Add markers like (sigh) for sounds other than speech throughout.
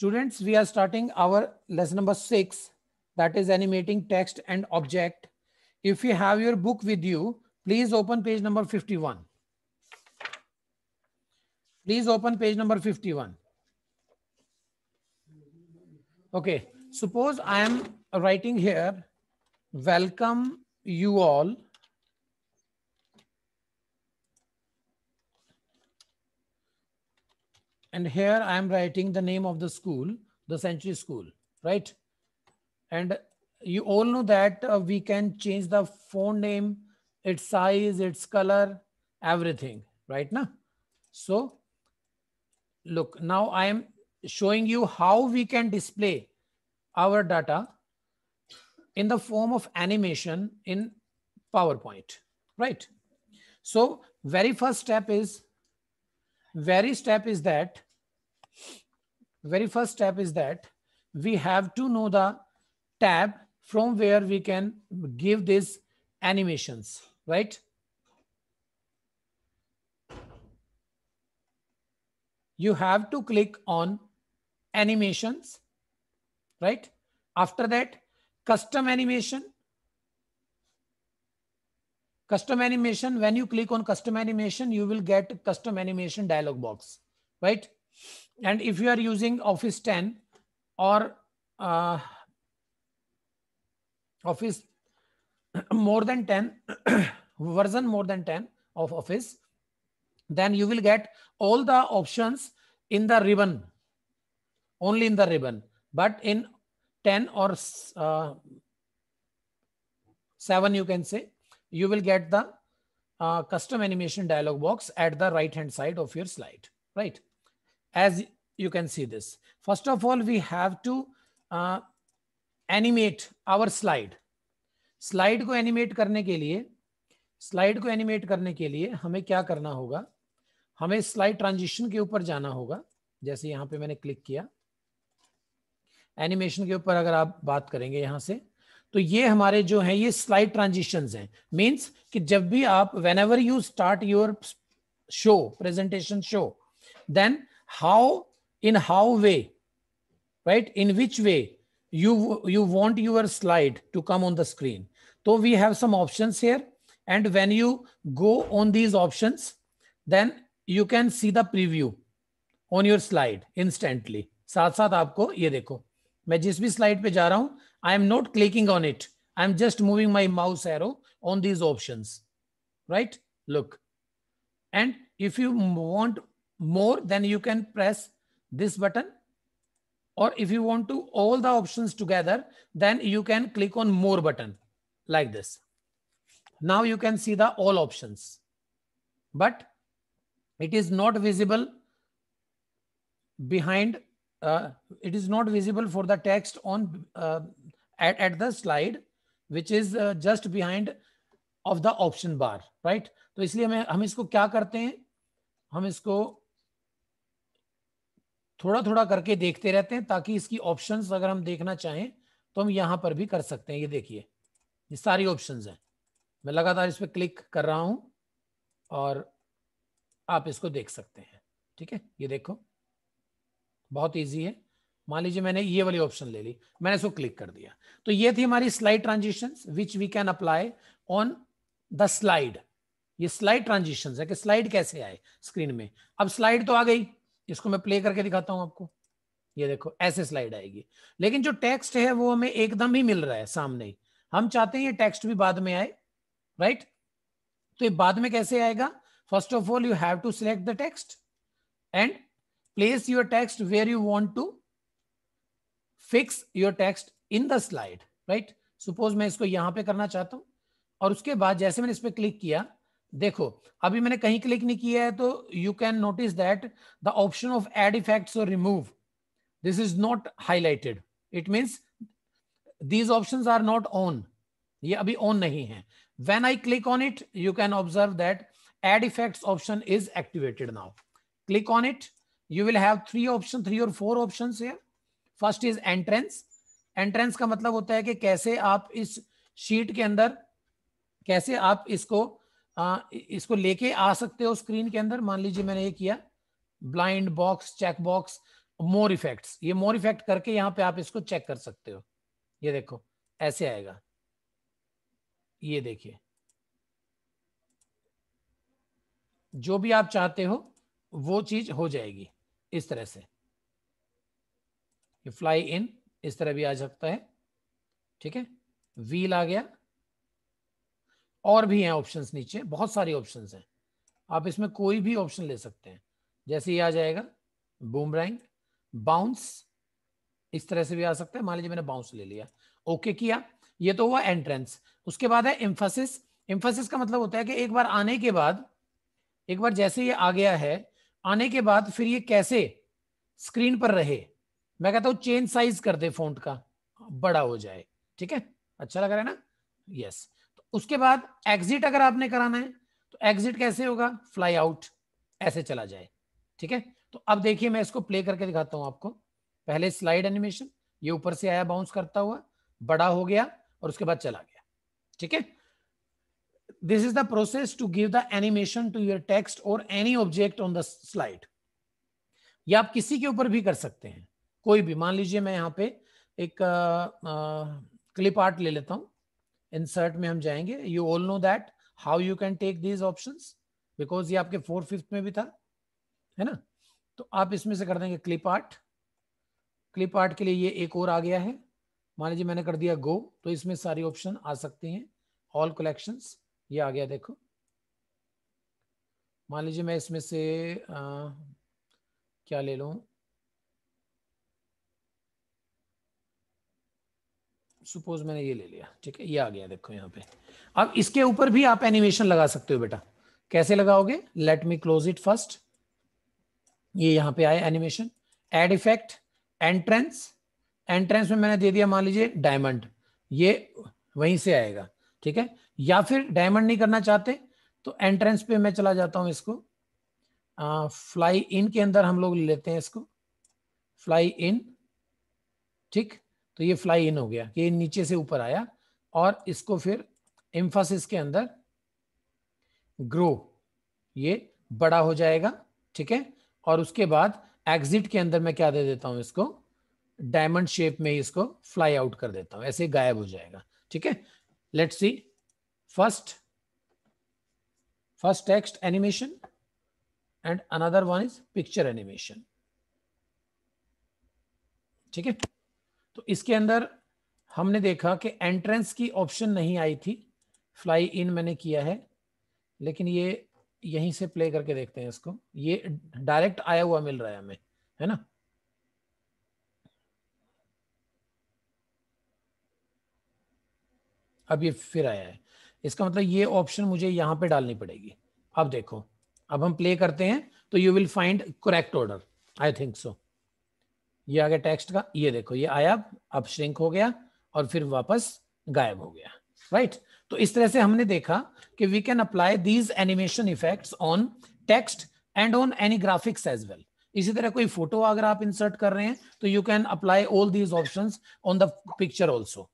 Students, we are starting our lesson number six, that is animating text and object. If you have your book with you, please open page number 51. Please open page number 51. Okay, suppose I am writing here, welcome you all And here I am writing the name of the school, the century school, right? And you all know that uh, we can change the font name, its size, its color, everything, right now. So look, now I am showing you how we can display our data in the form of animation in PowerPoint, right? So very first step is very step is that very first step is that we have to know the tab from where we can give these animations right you have to click on animations right after that custom animation Custom animation, when you click on custom animation, you will get custom animation dialog box, right? And if you are using Office 10 or uh, Office (clears throat) more than 10, (clears throat) version more than 10 of Office, then you will get all the options in the ribbon, only in the ribbon. But in 10 or uh, 7 you can say you will get the uh, custom animation dialog box at the right hand side of your slide, right? As you can see this. First of all, we have to uh, animate our slide. Slide को animate करने के लिए slide को animate करने के लिए हमें क्या करना होगा हमें slide transition के ऊपर जाना होगा जैसे यहाँ पे मैंने क्लिक किया एनिमेशन के ऊपर अगर आप बात करेंगे यहाँ से तो ये हमारे जो है ये स्लाइड ट्रांजिशन हैं मीन्स कि जब भी आप whenever you start your show presentation show then how in how way right in which way you you want your slide to come on the screen so we have some options here and when you go on these options then you can see the preview on your slide instantly साथ साथ आपको ये देखो मैं जिस भी slide पे जा रहा हूं I am not clicking on it. I'm just moving my mouse arrow on these options, right? Look. And if you want more, then you can press this button. Or if you want to all the options together, then you can click on more button like this. Now you can see the all options, but it is not visible behind uh, it is not visible for the text on uh, at, at the slide which is uh, just behind of the option bar right तो इसलिए हमें हम इसको क्या करते हैं हम इसको थोड़ा थोड़ा करके देखते रहते हैं ताकि इसकी ऑप्शंस अगर हम देखना चाहें तो हम यहाँ पर भी कर सकते हैं ये देखिए ये सारी ऑप्शंस हैं मैं लगातार इस पर क्लिक कर रहा हूँ और आप इसको देख सकते हैं ठीक है ये देखो बहुत ईजी है मान लीजिए मैंने ये वाली ऑप्शन ले ली मैंने इसको क्लिक कर दिया तो ये थी हमारी slide transition which we can apply on the slide ये स्लाइड ट्रांजिशन है कि स्लाइड कैसे आए स्क्रीन में अब स्लाइड तो आ गई इसको मैं प्ले करके दिखाता हूं आपको ये देखो ऐसे स्लाइड आएगी लेकिन जो टेक्स्ट है वो हमें एकदम ही मिल रहा है सामने हम चाहते हैं ये टेक्स्ट भी बाद में आए राइट तो ये बाद में कैसे आएगा first of all you have to select the text and place your text where you want to fix your text in the slide right suppose मैं इसको यहां पे करना चाहता हूं और उसके बाद जैसे मैंने इस पर क्लिक किया देखो अभी मैंने कहीं क्लिक नहीं किया है तो you can notice that the option of add effects और remove this is not highlighted it means these option are not on ये अभी ऑन नहीं है when I click on it you can observe that add effects option is activated now click on it you will have three option three और four option है first is entrance entrance का मतलब होता है कि कैसे आप इस शीट के अंदर कैसे आप इसको आ, इसको लेके आ सकते हो स्क्रीन के अंदर मान लीजिए मैंने ये किया blind box check box more effects ये मोर इफेक्ट करके यहाँ पे आप इसको चेक कर सकते हो ये देखो ऐसे आएगा ये देखिए जो भी आप चाहते हो वो चीज हो जाएगी इस तरह से ये फ्लाई इन इस तरह भी आ सकता है ठीक है व्हील आ गया और भी हैं ऑप्शंस नीचे बहुत सारी ऑप्शंस हैं आप इसमें कोई भी ऑप्शन ले सकते हैं जैसे ये आ जाएगा बूमरैंग बाउंस इस तरह से भी आ सकता है मान लीजिए मैंने बाउंस ले लिया ओके किया ये तो हुआ एंट्रेंस उसके बाद है इम्फोसिस इम्फोसिस का मतलब होता है कि एक बार आने के बाद एक बार जैसे ये आ गया है आने के बाद फिर ये कैसे स्क्रीन पर रहे मैं कहता हूं चेंज साइज कर दे फोन का बड़ा हो जाए ठीक है अच्छा लग रहा है ना यस तो उसके बाद एग्जिट अगर आपने कराना है तो एग्जिट कैसे होगा फ्लाई आउट ऐसे चला जाए ठीक है तो अब देखिए मैं इसको प्ले करके दिखाता हूं आपको पहले स्लाइड एनिमेशन ये ऊपर से आया बाउंस करता हुआ बड़ा हो गया और उसके बाद चला गया ठीक है this is the process to give the animation to your text or any object on the slide या आप किसी के ऊपर भी कर सकते हैं कोई भी मान लीजिए मैं यहाँ पे एक क्लिप आर्ट ले लेता हूँ इंसर्ट में हम जाएंगे you all know that how you can take these option because ये आपके फोर फिफ्थ में भी था है ना तो आप इसमें से कर देंगे क्लिप आर्ट क्लिप आर्ट के लिए ये एक और आ गया है मान लीजिए मैंने कर दिया गो तो इसमें सारी ऑप्शन आ सकती हैं ऑल कलेक्शंस ये आ गया देखो मान लीजिए मैं इसमें से आ, क्या ले लू सपोज मैंने ये ले लिया ठीक है ये आ गया देखो यहाँ पे अब इसके ऊपर भी आप एनिमेशन लगा सकते हो बेटा कैसे लगाओगे let me close it first ये यहाँ पे आया animation add effect entrance entrance में मैंने दे दिया मान लीजिए डायमंड ये वहीं से आएगा ठीक है या फिर डायमंड नहीं करना चाहते तो एंट्रेंस पे मैं चला जाता हूं इसको आ, फ्लाई इन के अंदर हम लोग लेते हैं इसको फ्लाई इन ठीक तो ये फ्लाई इन हो गया ये नीचे से ऊपर आया और इसको फिर इम्फोसिस के अंदर ग्रो ये बड़ा हो जाएगा ठीक है और उसके बाद एग्जिट के अंदर मैं क्या दे देता हूं इसको डायमंड शेप में इसको फ्लाई आउट कर देता हूं ऐसे गायब हो जाएगा ठीक है let's see first first text animation and another one is picture animation ठीक है तो इसके अंदर हमने देखा कि एंट्रेंस की ऑप्शन नहीं आई थी फ्लाई इन मैंने किया है लेकिन ये यहीं से प्ले करके देखते हैं इसको ये डायरेक्ट आया हुआ मिल रहा है हमें है ना अब ये फिर आया है इसका मतलब ये ऑप्शन मुझे यहाँ पे डालनी पड़ेगी अब देखो अब हम प्ले करते हैं तो you will find correct order I think so ये आ गया टेक्स्ट का ये देखो ये आया अब श्रिंक हो गया और फिर वापस गायब हो गया राइट right? तो इस तरह से हमने देखा कि we can apply these animation effects on text and on any graphics as well इसी तरह कोई फोटो अगर आप इंसर्ट कर रहे हैं तो you can apply all these option on the picture also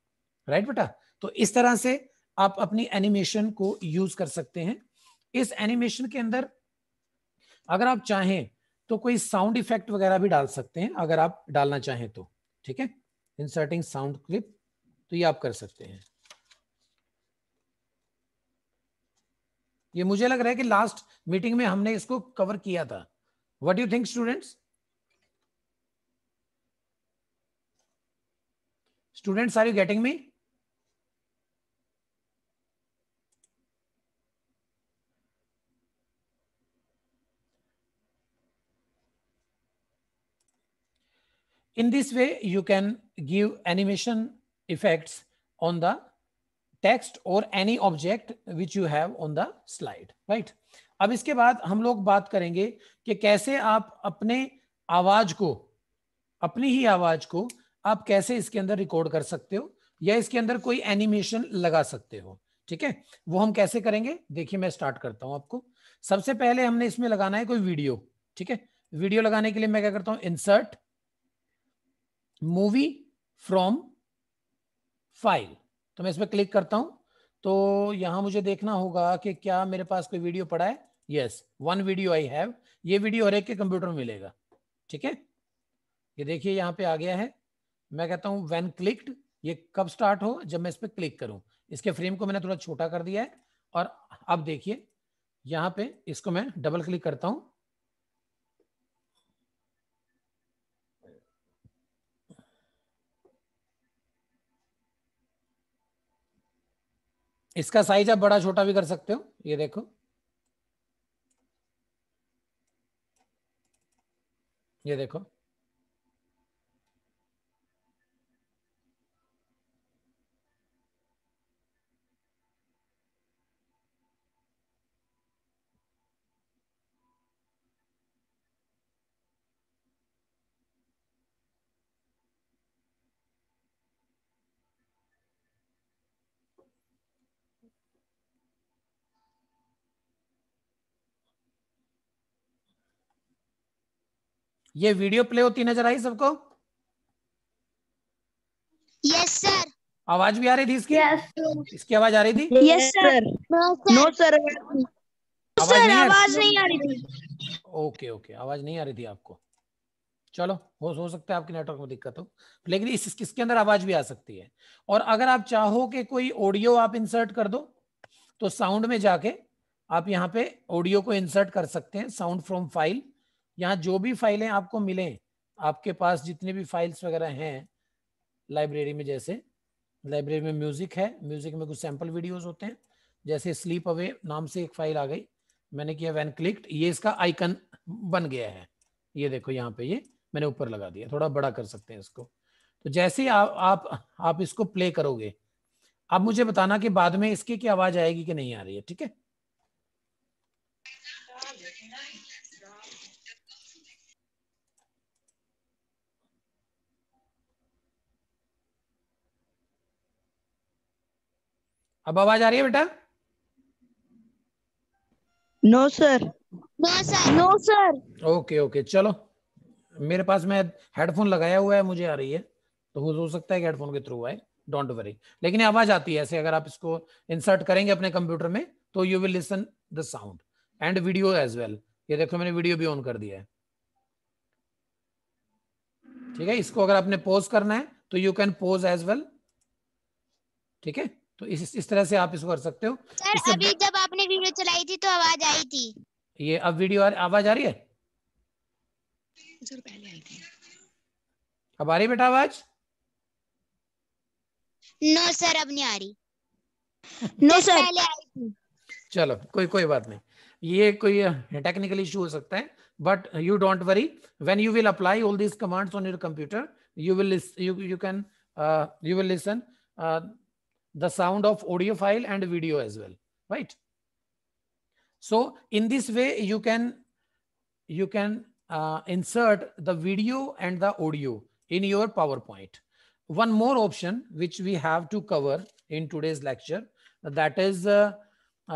right बेटा तो इस तरह से आप अपनी एनिमेशन को यूज कर सकते हैं इस एनिमेशन के अंदर अगर आप चाहें तो कोई साउंड इफेक्ट वगैरह भी डाल सकते हैं अगर आप डालना चाहें तो ठीक है इंसर्टिंग साउंड क्लिप तो ये आप कर सकते हैं ये मुझे लग रहा है कि लास्ट मीटिंग में हमने इसको कवर किया था what you think students students are you getting me In this way, you can give animation effects on the text और any object which you have on the slide right अब इसके बाद हम लोग बात करेंगे कि कैसे आप अपने आवाज को अपनी ही आवाज को आप कैसे इसके अंदर रिकॉर्ड कर सकते हो या इसके अंदर कोई एनिमेशन लगा सकते हो ठीक है वो हम कैसे करेंगे देखिए मैं स्टार्ट करता हूं आपको सबसे पहले हमने इसमें लगाना है कोई वीडियो ठीक है वीडियो लगाने के लिए मैं क्या करता हूं इंसर्ट मूवी फ्रॉम फाइल तो मैं इस पर क्लिक करता हूं तो यहां मुझे देखना होगा कि क्या मेरे पास कोई वीडियो पड़ा है yes one video I have ये वीडियो हर एक के कंप्यूटर में मिलेगा ठीक है ये देखिए यहाँ पे आ गया है मैं कहता हूँ वेन क्लिक्ड ये कब स्टार्ट हो जब मैं इस पर क्लिक करूं इसके फ्रेम को मैंने थोड़ा छोटा कर दिया है और अब देखिए यहां पे इसको मैं डबल क्लिक करता हूं इसका साइज आप बड़ा छोटा भी कर सकते हो ये देखो ये देखो ये वीडियो प्ले होती नजर आई सबको यस सर आवाज भी आ रही थी इसकी yes, इसकी आवाज आ रही थी yes sir no sir sir आवाज नहीं आ रही थी ओके ओके आवाज नहीं आ रही थी आपको चलो हो हो सकता है आपके नेटवर्क में दिक्कत हो लेकिन इस, किसके इसके अंदर आवाज भी आ सकती है और अगर आप चाहो कि कोई ऑडियो आप इंसर्ट कर दो तो साउंड में जाके आप यहाँ पे ऑडियो को इंसर्ट कर सकते हैं साउंड फ्रॉम फाइल यहाँ जो भी फाइलें आपको मिले आपके पास जितने भी फाइल्स वगैरह हैं लाइब्रेरी में जैसे लाइब्रेरी में म्यूजिक है म्यूजिक में कुछ सैंपल वीडियोस होते हैं जैसे स्लीप अवे नाम से एक फाइल आ गई मैंने किया वैन क्लिक्ड ये इसका आइकन बन गया है ये देखो यहाँ पे ये मैंने ऊपर लगा दिया थोड़ा बड़ा कर सकते हैं इसको तो जैसे ही आप, आप आप इसको प्ले करोगे आप मुझे बताना कि बाद में इसकी क्या आवाज आएगी कि नहीं आ रही है ठीक है अब आवाज आ रही है बेटा no sir no sir no sir okay okay चलो मेरे पास मैं हेडफोन लगाया हुआ है मुझे आ रही है तो हो सकता है कि हेडफोन के थ्रू आए डोंट वरी लेकिन आवाज आती है ऐसे अगर आप इसको इंसर्ट करेंगे अपने कंप्यूटर में तो you will listen the sound and video as well ये देखो मैंने वीडियो भी ऑन कर दिया है ठीक है इसको अगर आपने पोज करना है तो you can pause as well ठीक है तो इस इस तरह से आप इसको कर सकते हो सर अभी जब आपने वीडियो चलाई थी तो आवाज आई थी ये अब वीडियो आ, आवाज आ रही है सर पहले आई थी अब आ रही बेटा आवाज नो सर अब नहीं आ रही (laughs) नो सर पहले आई थी चलो कोई कोई बात नहीं ये कोई टेक्निकल इशू हो सकता है but you don't worry when you will apply all this commands on your computer you will you you can uh, you will the sound of audio file and video as well right so in this way you can you can uh, insert the video and the audio in your powerpoint one more option which we have to cover in today's lecture that is uh,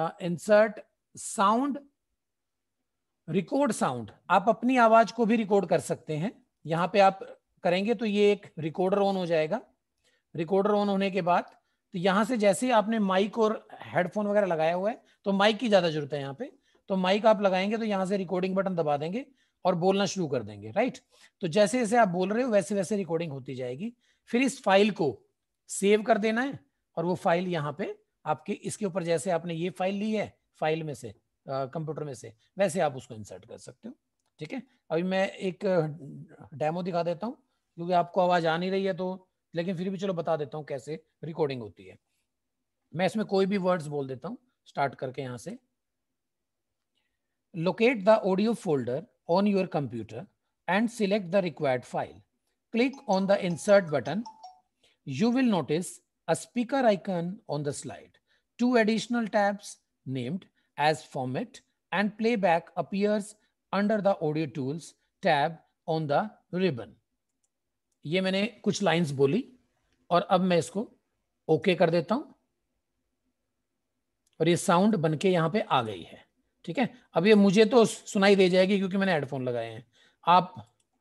uh, insert sound record sound आप अपनी आवाज को भी record कर सकते हैं यहाँ पे आप करेंगे तो ये एक रिकॉर्डर ऑन हो जाएगा रिकॉर्डर ऑन होने के बाद तो यहाँ से जैसे ही आपने माइक और हेडफोन वगैरह लगाया हुआ है तो माइक की ज़्यादा जरूरत है यहाँ पे तो माइक आप लगाएंगे तो यहाँ से रिकॉर्डिंग बटन दबा देंगे और बोलना शुरू कर देंगे राइट तो जैसे जैसे आप बोल रहे हो वैसे वैसे रिकॉर्डिंग होती जाएगी फिर इस फाइल को सेव कर देना है और वो फाइल यहाँ पे आपके इसके ऊपर जैसे आपने ये फाइल ली है फाइल में से कंप्यूटर में से वैसे आप उसको इंसर्ट कर सकते हो ठीक है अभी मैं एक डेमो दिखा देता हूँ क्योंकि आपको आवाज़ आ नहीं रही है तो लेकिन फिर भी चलो बता देता हूँ कैसे रिकॉर्डिंग होती है मैं इसमें कोई भी वर्ड्स बोल देता हूँ स्टार्ट करके यहां से locate the audio folder on your computer and select the required file click on the insert button you will notice a speaker icon on the slide two additional tabs named as format and playback appears under the audio tools tab on the ribbon ये मैंने कुछ lines बोली और अब मैं इसको okay कर देता हूं और ये साउंड बन के यहाँ पे आ गई है ठीक है अब ये मुझे तो सुनाई दे जाएगी क्योंकि मैंने हेडफोन लगाए हैं आप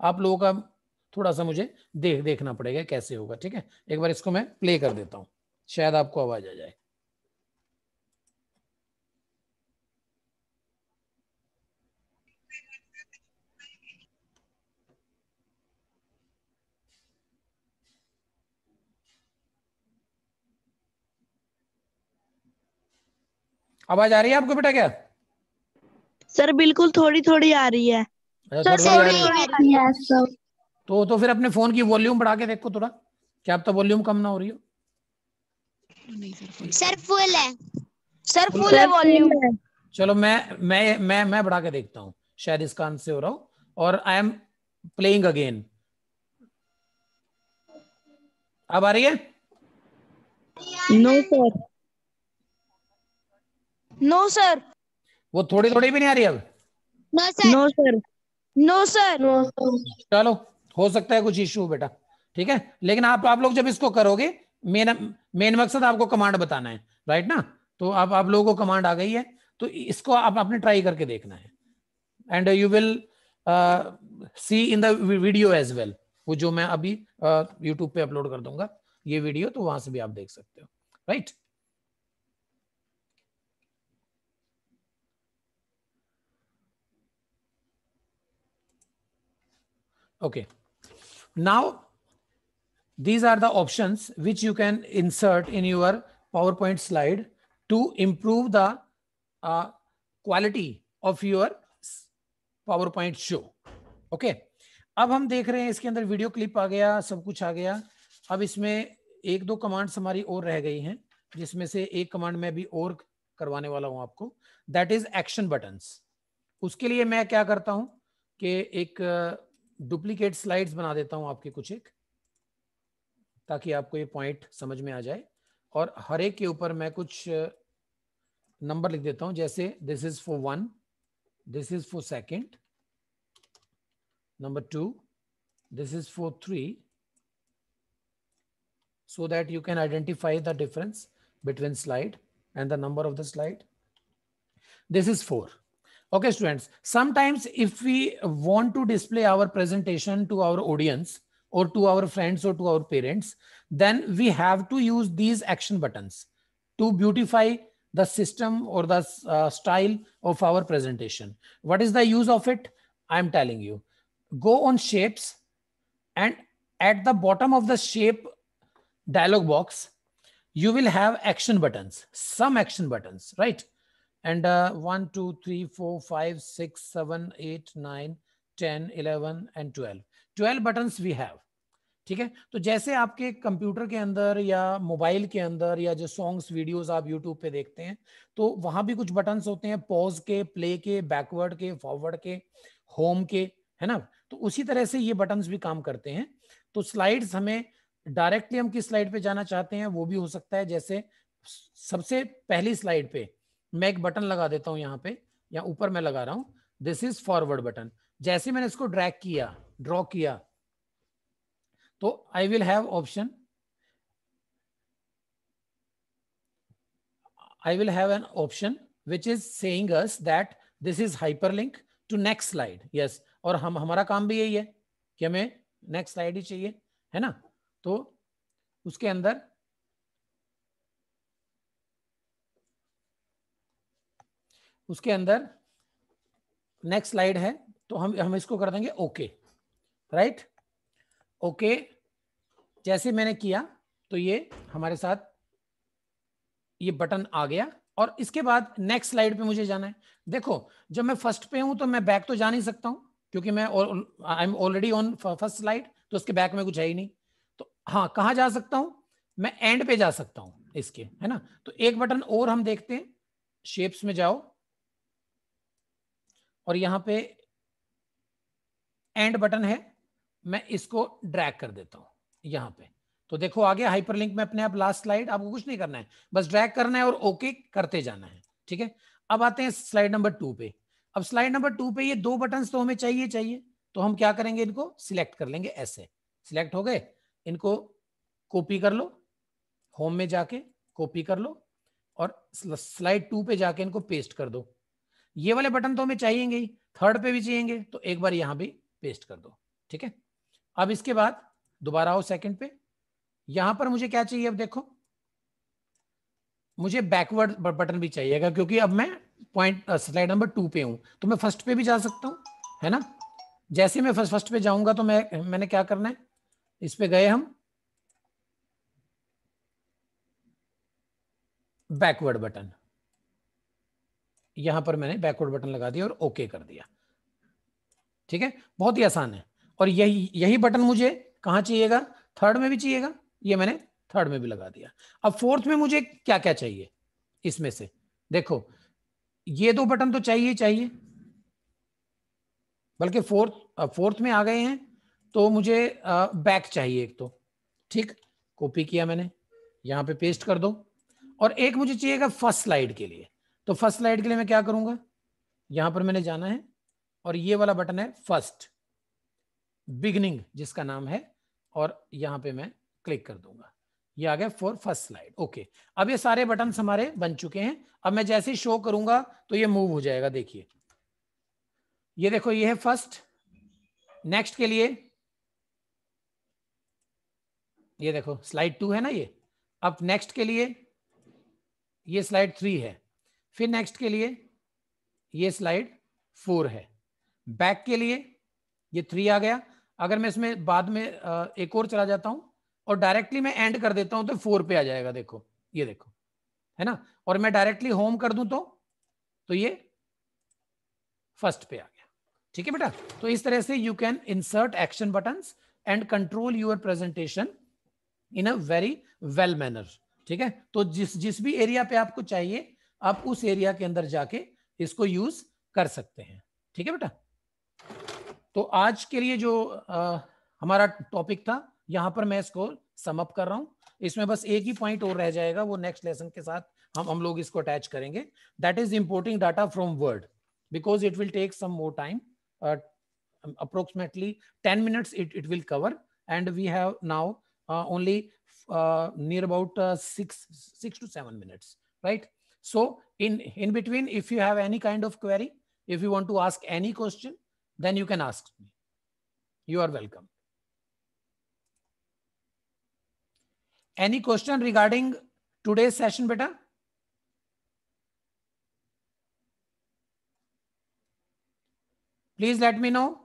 आप लोगों का थोड़ा सा मुझे देख देखना पड़ेगा कैसे होगा ठीक है एक बार इसको मैं प्ले कर देता हूँ शायद आपको आवाज आ जाए आवाज आ रही है आपको बेटा क्या सर बिल्कुल थोड़ी अच्छा, थोड़ी आ रही है सर तो तो फिर अपने फोन की वॉल्यूम बढ़ा के देखो थोड़ा क्या आप तो वॉल्यूम कम ना हो रही हो सर फुल है सर फुल है वॉल्यूम चलो मैं मैं मैं मैं बढ़ा के देखता हूँ शायद कान से हो रहा हूँ और आई एम प्लेइंग अगेन अब आ रही है नो सर नो सर वो थोड़ी थोड़ी भी नहीं आ रही अब no sir no sir no sir चलो हो सकता है कुछ इश्यू बेटा ठीक है लेकिन आप आप लोग जब इसको करोगे मेन मेन मकसद आपको कमांड बताना है राइट ना तो आप आप लोगों को कमांड आ गई है तो इसको आप अपने ट्राई करके देखना है and you will see in the video as well वो जो मैं अभी यूट्यूब uh, पे अपलोड कर दूंगा ये वीडियो तो वहां से भी आप देख सकते हो right right? Okay. Now, these are the options which you can insert in your PowerPoint slide to improve the uh, quality of your PowerPoint show. Okay. अब हम देख रहे हैं इसके अंदर वीडियो क्लिप आ गया सब कुछ आ गया अब इसमें एक दो कमांड्स हमारी और रह गई हैं जिसमें से एक कमांड मैं भी और करवाने वाला हूं आपको दैट इज एक्शन बटन्स उसके लिए मैं क्या करता हूं कि एक डुप्लीकेट स्लाइड्स बना देता हूं आपके कुछ एक ताकि आपको ये पॉइंट समझ में आ जाए और हर एक के ऊपर मैं कुछ नंबर uh, लिख देता हूं जैसे this is for one this is for second number two this is for three so that you can identify the difference between slide and the number of the slide this is four Okay, students, sometimes if we want to display our presentation to our audience or to our friends or to our parents, then we have to use these action buttons to beautify the system or the uh, style of our presentation. What is the use of it? I'm telling you. Go on shapes and at the bottom of the shape dialog box, you will have action buttons, some action buttons, right? and uh, 1 2 3 4 5 6 7 8 9 10 11 and 12 12 buttons we have ठीक है तो जैसे आपके computer के अंदर या mobile के अंदर या जो सॉन्ग्स वीडियोस आप यूट्यूब पे देखते हैं तो वहां भी कुछ बटन्स होते हैं पॉज के प्ले के बैकवर्ड के फॉरवर्ड के होम के है ना तो उसी तरह से ये बटन्स भी काम करते हैं तो स्लाइड्स हमें डायरेक्टली हम किस स्लाइड पे जाना चाहते हैं वो भी हो सकता है जैसे सबसे पहली स्लाइड पे मैं एक बटन लगा देता हूं यहाँ पे या ऊपर मैं लगा रहा हूं दिस इज फॉरवर्ड बटन जैसे मैंने इसको ड्रैग किया ड्रॉ किया तो I will have option I will have an option which is saying us that this is hyperlink to next slide. Yes. और हम हमारा काम भी यही है कि हमें next slide ही चाहिए है ना तो उसके अंदर उसके अंदर नेक्स्ट स्लाइड है तो हम हम इसको कर देंगे ओके राइट ओके जैसे मैंने किया तो ये हमारे साथ ये बटन आ गया और इसके बाद नेक्स्ट स्लाइड पे मुझे जाना है देखो जब मैं फर्स्ट पे हूं तो मैं बैक तो जा नहीं सकता हूं क्योंकि मैं I am already on first slide तो उसके बैक में कुछ है ही नहीं तो हाँ कहा जा सकता हूं मैं एंड पे जा सकता हूं इसके है ना तो एक बटन और हम देखते हैं शेप्स में जाओ और यहां पे एंड बटन है मैं इसको ड्रैग कर देता हूं यहां पे तो देखो आगे हाइपरलिंक में अपने आप लास्ट स्लाइड आपको कुछ नहीं करना है बस ड्रैग करना है और ओके करते जाना है ठीक है अब आते हैं स्लाइड नंबर टू पे अब स्लाइड नंबर टू पे ये दो बटन तो हमें चाहिए चाहिए तो हम क्या करेंगे इनको सिलेक्ट कर लेंगे ऐसे सिलेक्ट हो गए इनको कॉपी कर लो होम में जाके कॉपी कर लो और स्लाइड टू पे जाके इनको पेस्ट कर दो ये वाले बटन तो हमें चाहिएंगे ही थर्ड पे भी चाहिएंगे तो एक बार यहां भी पेस्ट कर दो ठीक है अब इसके बाद दोबारा आओ सेकंड पे यहां पर मुझे क्या चाहिए अब देखो मुझे बैकवर्ड बटन भी चाहिएगा क्योंकि अब मैं पॉइंट स्लाइड नंबर टू पे हूं तो मैं फर्स्ट पे भी जा सकता हूं है ना जैसे मैं फर्स्ट फर्स्ट पे जाऊंगा तो मैं मैंने क्या करना है इस पे गए हम बैकवर्ड बटन यहां पर मैंने बैकवर्ड बटन लगा दिया और ओके कर दिया ठीक है बहुत ही आसान है और यही यही बटन मुझे कहां चाहिएगा थर्ड में भी चाहिएगा ये मैंने थर्ड में भी लगा दिया अब फोर्थ में मुझे क्या क्या चाहिए इसमें से देखो ये दो बटन तो चाहिए चाहिए बल्कि फोर्थ फोर्थ में आ गए हैं तो मुझे बैक चाहिए एक तो ठीक कॉपी किया मैंने यहां पे पेस्ट कर दो और एक मुझे चाहिएगा फर्स्ट स्लाइड के लिए तो फर्स्ट स्लाइड के लिए मैं क्या करूंगा यहां पर मैंने जाना है और ये वाला बटन है फर्स्ट बिगनिंग जिसका नाम है और यहां पे मैं क्लिक कर दूंगा ये आ गया फॉर फर्स्ट स्लाइड ओके अब ये सारे बटन हमारे बन चुके हैं अब मैं जैसे ही शो करूंगा तो ये मूव हो जाएगा देखिए ये देखो ये है फर्स्ट नेक्स्ट के लिए ये देखो स्लाइड टू है ना ये अब नेक्स्ट के लिए ये स्लाइड थ्री है फिर नेक्स्ट के लिए ये स्लाइड फोर है बैक के लिए ये थ्री आ गया अगर मैं इसमें बाद में एक और चला जाता हूं और डायरेक्टली मैं एंड कर देता हूं तो फोर पे आ जाएगा देखो ये देखो है ना और मैं डायरेक्टली होम कर दूं तो तो ये फर्स्ट पे आ गया ठीक है बेटा तो इस तरह से you can insert action button and control your presentation in a very well manner ठीक है तो जिस जिस भी एरिया पे आपको चाहिए आप उस एरिया के अंदर जाके इसको यूज कर सकते हैं ठीक है बेटा तो आज के लिए जो आ, हमारा टॉपिक था यहां पर मैं इसको समअप कर रहा हूं इसमें बस एक ही पॉइंट और रह जाएगा वो नेक्स्ट लेसन के साथ हम हम लोग इसको अटैच करेंगे that is importing data from Word because it will take some more time approximately ten minutes it it will cover and we have now only near about six six to seven minutes right So in, in between, if you have any kind of query, if you want to ask any question, then you can ask me. You are welcome. Any question regarding today's session, beta? Please let me know.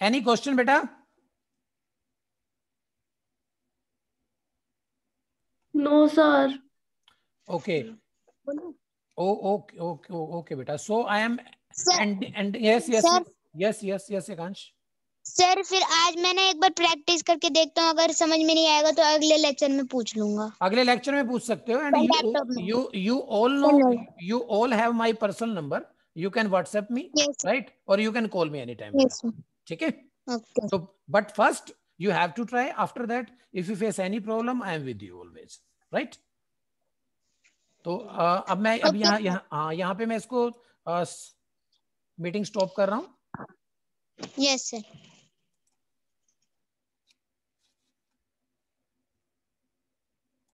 Any question, beta? No sir okay okay okay okay बेटा so I am and and yes yes yes yes yes Ekansh sir फिर आज मैंने एक बार practice करके देखता हूँ अगर समझ में नहीं आएगा तो अगले लेक्चर में पूछ लूंगा अगले लेक्चर में पूछ सकते हो and you you all know you all have my personal number you can WhatsApp me right और you can call me any time ठीक है तो but first you have to try after that if you face any problem I am with you always right तो आ, अब मैं अब यहाँ यहाँ यहाँ पे मैं इसको आ, मीटिंग स्टॉप कर रहा हूँ यस सर